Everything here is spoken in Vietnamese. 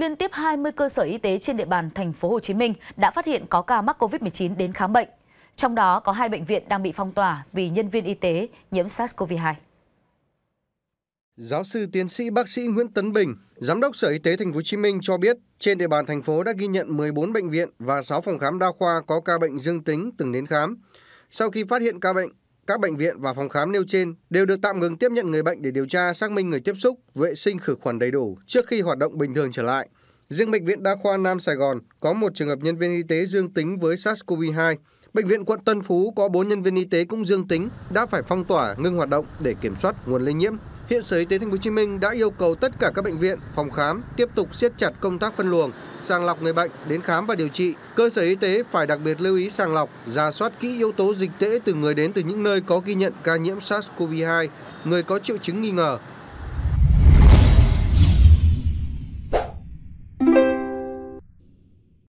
liên tiếp 20 cơ sở y tế trên địa bàn thành phố Hồ Chí Minh đã phát hiện có ca mắc COVID-19 đến khám bệnh. Trong đó có hai bệnh viện đang bị phong tỏa vì nhân viên y tế nhiễm SARS-CoV-2. Giáo sư tiến sĩ bác sĩ Nguyễn Tấn Bình, Giám đốc Sở Y tế Thành phố Hồ Chí Minh cho biết, trên địa bàn thành phố đã ghi nhận 14 bệnh viện và 6 phòng khám đa khoa có ca bệnh dương tính từng đến khám. Sau khi phát hiện ca bệnh, các bệnh viện và phòng khám nêu trên đều được tạm ngừng tiếp nhận người bệnh để điều tra xác minh người tiếp xúc, vệ sinh khử khuẩn đầy đủ trước khi hoạt động bình thường trở lại. Riêng Bệnh viện Đa khoa Nam Sài Gòn có một trường hợp nhân viên y tế dương tính với SARS-CoV-2. Bệnh viện quận Tân Phú có 4 nhân viên y tế cũng dương tính, đã phải phong tỏa, ngưng hoạt động để kiểm soát nguồn lây nhiễm. Hiện Sở Y tế Thành phố Hồ Chí Minh đã yêu cầu tất cả các bệnh viện, phòng khám tiếp tục siết chặt công tác phân luồng, sàng lọc người bệnh đến khám và điều trị. Cơ sở y tế phải đặc biệt lưu ý sàng lọc, ra soát kỹ yếu tố dịch tễ từ người đến từ những nơi có ghi nhận ca nhiễm SARS-CoV-2, người có triệu chứng nghi ngờ,